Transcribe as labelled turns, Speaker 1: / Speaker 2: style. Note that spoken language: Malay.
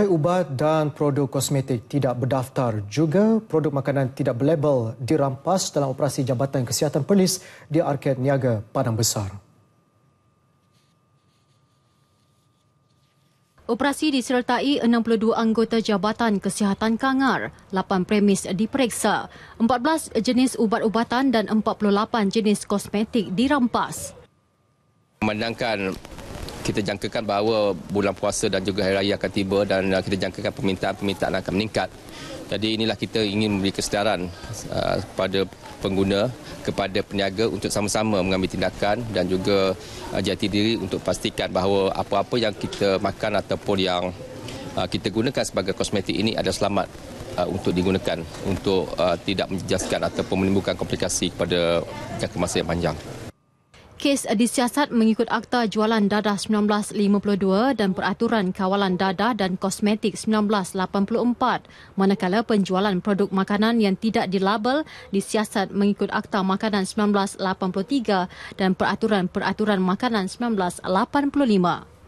Speaker 1: Eh, ubat dan produk kosmetik tidak berdaftar juga produk makanan tidak berlabel dirampas dalam operasi Jabatan Kesihatan Perlis di Arket Niaga, Padang Besar.
Speaker 2: Operasi disertai 62 anggota Jabatan Kesihatan Kangar, 8 premis diperiksa, 14 jenis ubat-ubatan dan 48 jenis kosmetik dirampas.
Speaker 3: Memandangkan kita jangkakan bahawa bulan puasa dan juga hari raya akan tiba dan uh, kita jangkakan permintaan-permintaan akan meningkat. Jadi inilah kita ingin memberi kesedaran uh, kepada pengguna, kepada peniaga untuk sama-sama mengambil tindakan dan juga uh, jati diri untuk pastikan bahawa apa-apa yang kita makan ataupun yang kita gunakan sebagai kosmetik ini ada selamat untuk digunakan untuk tidak menjejaskan ataupun menimbulkan komplikasi kepada jangka masa yang panjang
Speaker 2: kes disiasat mengikut Akta Jualan Dadah 1952 dan Peraturan Kawalan Dadah dan Kosmetik 1984 manakala penjualan produk makanan yang tidak dilabel disiasat mengikut Akta Makanan 1983 dan Peraturan Peraturan Makanan 1985.